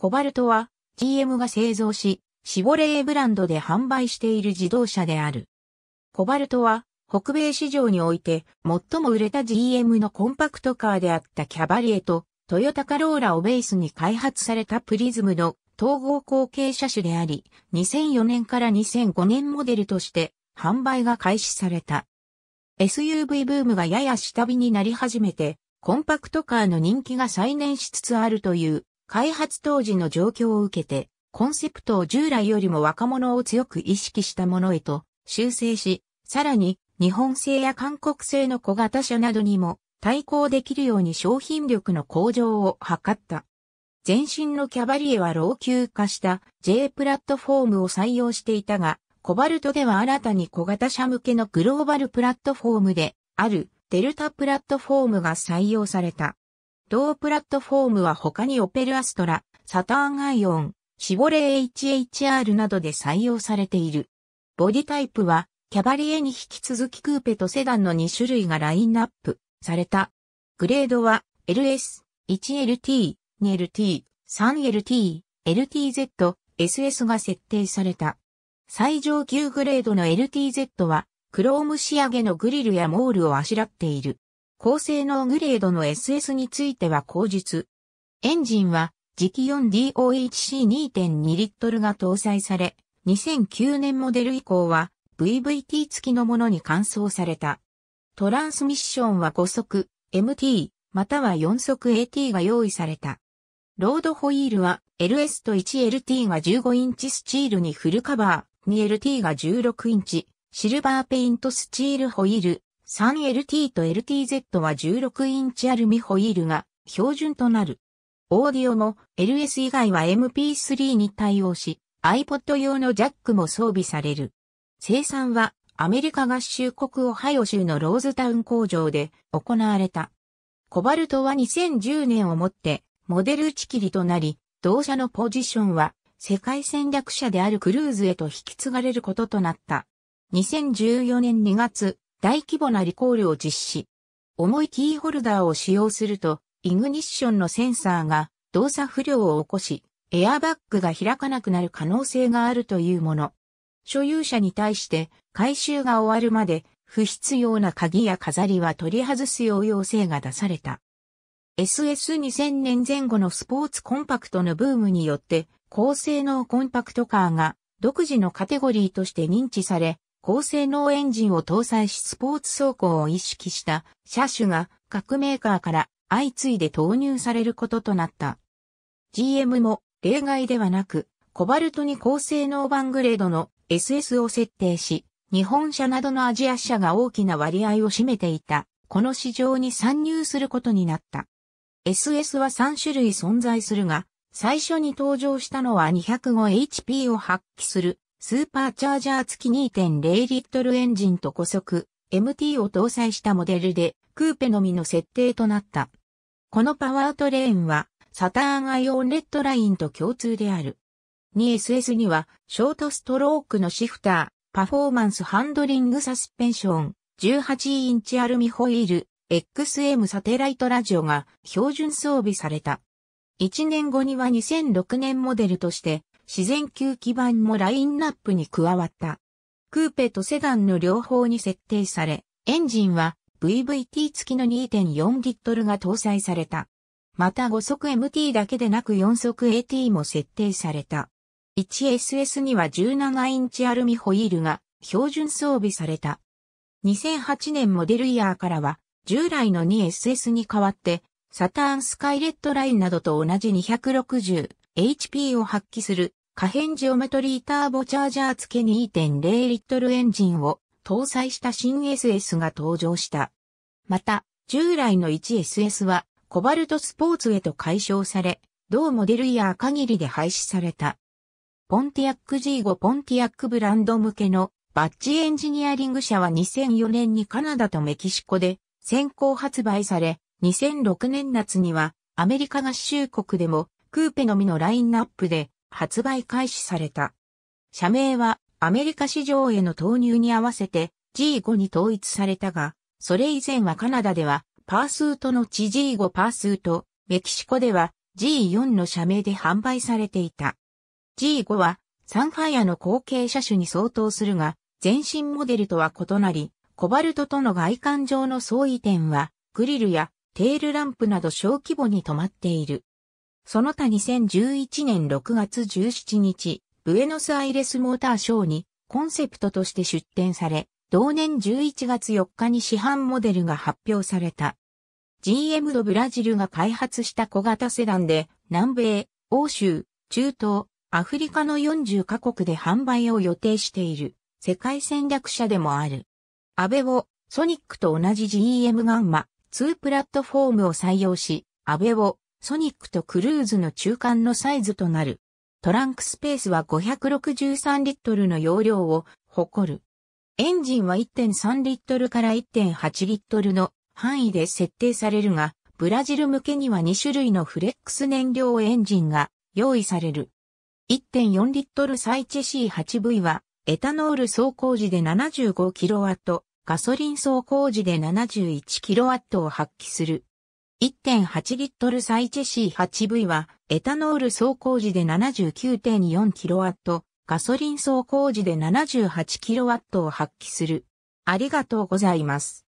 コバルトは GM が製造し、シボレーブランドで販売している自動車である。コバルトは北米市場において最も売れた GM のコンパクトカーであったキャバリエとトヨタカローラをベースに開発されたプリズムの統合後継車種であり、2004年から2005年モデルとして販売が開始された。SUV ブームがやや下火になり始めて、コンパクトカーの人気が再燃しつつあるという開発当時の状況を受けて、コンセプトを従来よりも若者を強く意識したものへと修正し、さらに日本製や韓国製の小型車などにも対抗できるように商品力の向上を図った。前身のキャバリエは老朽化した J プラットフォームを採用していたが、コバルトでは新たに小型車向けのグローバルプラットフォームであるデルタプラットフォームが採用された。同プラットフォームは他にオペルアストラ、サターンアイオン、シボレー HHR などで採用されている。ボディタイプは、キャバリエに引き続きクーペとセダンの2種類がラインナップされた。グレードは LS、1LT、2LT、3LT、LTZ、SS が設定された。最上級グレードの LTZ は、クローム仕上げのグリルやモールをあしらっている。高性能グレードの SS については後述。エンジンは磁気 4DOHC2.2 リットルが搭載され、2009年モデル以降は VVT 付きのものに換装された。トランスミッションは5速 MT または4速 AT が用意された。ロードホイールは LS と 1LT が15インチスチールにフルカバー、2LT が16インチ、シルバーペイントスチールホイール、3LT と LTZ は16インチアルミホイールが標準となる。オーディオも LS 以外は MP3 に対応し、iPod 用のジャックも装備される。生産はアメリカ合衆国オハイオ州のローズタウン工場で行われた。コバルトは2010年をもってモデル打ち切りとなり、同社のポジションは世界戦略者であるクルーズへと引き継がれることとなった。2014年2月、大規模なリコールを実施。重いキーホルダーを使用すると、イグニッションのセンサーが動作不良を起こし、エアバッグが開かなくなる可能性があるというもの。所有者に対して回収が終わるまで不必要な鍵や飾りは取り外すよう要請が出された。SS2000 年前後のスポーツコンパクトのブームによって高性能コンパクトカーが独自のカテゴリーとして認知され、高性能エンジンを搭載しスポーツ走行を意識した車種が各メーカーから相次いで投入されることとなった。GM も例外ではなく、コバルトに高性能バングレードの SS を設定し、日本車などのアジア車が大きな割合を占めていた、この市場に参入することになった。SS は3種類存在するが、最初に登場したのは 205HP を発揮するスーパーチャージャー付き2.0リットルエンジンと古速 MT を搭載したモデルでクーペのみの設定となった。このパワートレーンはサターンアイオンレッドラインと共通である。2SS にはショートストロークのシフター、パフォーマンスハンドリングサスペンション、18インチアルミホイール、XM サテライトラジオが標準装備された。1年後には2006年モデルとして自然吸気版もラインナップに加わった。クーペとセダンの両方に設定され、エンジンは VVT 付きの2.4リットルが搭載された。また5速 MT だけでなく4速 AT も設定された。1SS には17インチアルミホイールが標準装備された。2008年モデルイヤーからは従来の 2SS に代わってサターンスカイレッドラインなどと同じ 260HP を発揮する可変ジオメトリーターボチャージャー付け2.0リットルエンジンを搭載した新 SS が登場した。また、従来の 1SS はコバルトスポーツへと解消され、同モデルイヤー限りで廃止された。ポンティアック G5 ポンティアックブランド向けのバッジエンジニアリング社は2004年にカナダとメキシコで先行発売され、2006年夏にはアメリカ合衆国でもクーペのみのラインナップで発売開始された。社名はアメリカ市場への投入に合わせて G5 に統一されたが、それ以前はカナダではパースートの地 G5 パースート、メキシコでは G4 の社名で販売されていた。G5 はサンファイアの後継車種に相当するが、前身モデルとは異なり、コバルトとの外観上の相違点は、グリルやテールランプなど小規模に止まっている。その他2011年6月17日、ブエノスアイレスモーターショーにコンセプトとして出展され、同年11月4日に市販モデルが発表された。GM ドブラジルが開発した小型セダンで、南米、欧州、中東、アフリカの40カ国で販売を予定している、世界戦略者でもある。アベオ、ソニックと同じ GM ガンマ2プラットフォームを採用し、アベオ、ソニックとクルーズの中間のサイズとなる。トランクスペースは563リットルの容量を誇る。エンジンは1.3リットルから1.8リットルの範囲で設定されるが、ブラジル向けには2種類のフレックス燃料エンジンが用意される。1.4リットルサイチ C8V は、エタノール走行時で 75kW、ガソリン走行時で 71kW を発揮する。1.8リットルサイチェ C8V は、エタノール走行時で7 9 4ット、ガソリン走行時で7 8ットを発揮する。ありがとうございます。